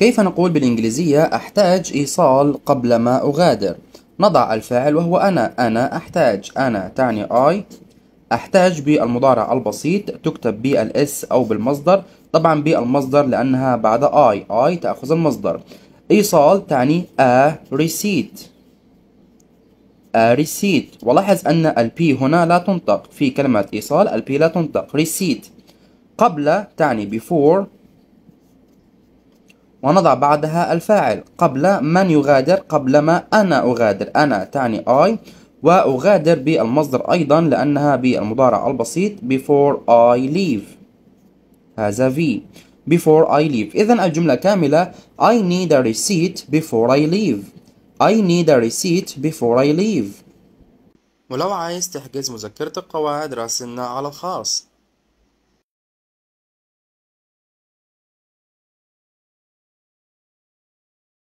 كيف نقول بالإنجليزية أحتاج إيصال قبل ما أغادر؟ نضع الفاعل وهو أنا أنا أحتاج أنا تعني I أحتاج بالمضارع البسيط تكتب بالإس أو بالمصدر طبعا بالمصدر لأنها بعد I I تأخذ المصدر إيصال تعني a receipt a receipt ولاحظ أن P هنا لا تنطق في كلمة إيصال P لا تنطق receipt قبل تعني before ونضع بعدها الفاعل قبل من يغادر قبل ما أنا أغادر أنا تعني I وأغادر بالمصدر أيضا لأنها بالمضارع البسيط before I leave هذا V before I leave إذا الجملة كاملة I need a receipt before I leave I need a receipt before I leave ولو عايز تحجز مذكرة القواعد راسلنا على الخاص